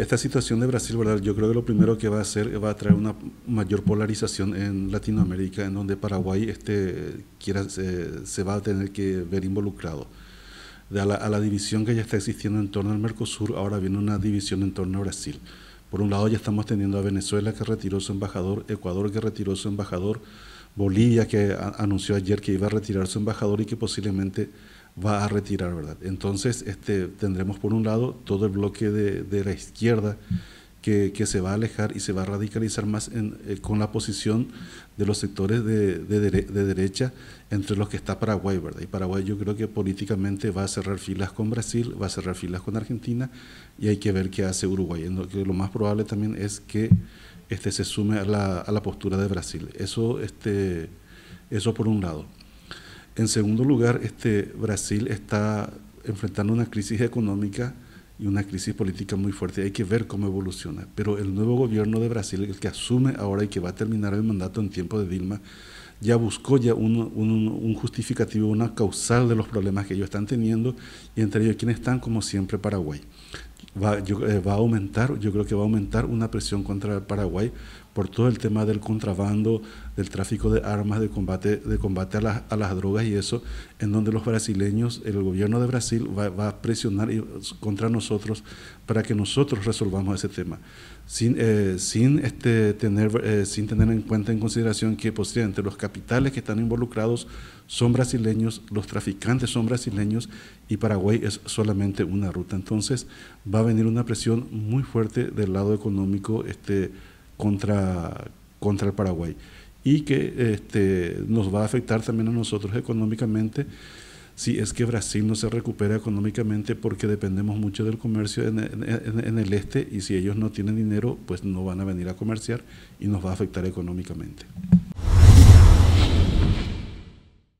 esta situación de Brasil, ¿verdad? Yo creo que lo primero que va a hacer va a traer una mayor polarización en Latinoamérica, en donde Paraguay este, quiera, se, va a tener que ver involucrado. De a, la, división que ya está existiendo en torno al Mercosur, ahora viene una división en torno a Brasil. Por un lado ya estamos teniendo a Venezuela que retiró su embajador, Ecuador que retiró su embajador, Bolivia que anunció ayer que iba a retirar su embajador y que posiblemente va a retirar, ¿verdad? Entonces este, tendremos por un lado todo el bloque de, la izquierda que, se va a alejar y se va a radicalizar más eh, con la posición de los sectores de, derecha entre los que está Paraguay, ¿verdad? Y Paraguay yo creo que políticamente va a cerrar filas con Brasil, va a cerrar filas con Argentina y hay que ver qué hace Uruguay. lo, que lo más probable también es que este, se sume a la, postura de Brasil. Eso, este, eso por un lado. En segundo lugar, este, Brasil está enfrentando una crisis económica y una crisis política muy fuerte. Hay que ver cómo evoluciona. Pero el nuevo gobierno de Brasil, el que asume ahora y que va a terminar el mandato en tiempo de Dilma, ya buscó ya un, justificativo, una causal de los problemas que ellos están teniendo y entre ellos ¿quiénes están, como siempre, Paraguay. va eh, a aumentar, yo creo que va a aumentar una presión contra Paraguay por todo el tema del contrabando, del tráfico de armas, de combate, de combate a, las, drogas y eso, en donde los brasileños, el gobierno de Brasil va, a presionar contra nosotros para que nosotros resolvamos ese tema, sin, eh, sin, este, tener, eh, sin tener en cuenta, en consideración que posiblemente pues, los capitales que están involucrados son brasileños, los traficantes son brasileños y Paraguay es solamente una ruta. Entonces va a venir una presión muy fuerte del lado económico. Este, contra, contra el Paraguay y que este, nos va a afectar también a nosotros económicamente si es que Brasil no se recupera económicamente porque dependemos mucho del comercio en, en, el este y si ellos no tienen dinero pues no van a venir a comerciar y nos va a afectar económicamente.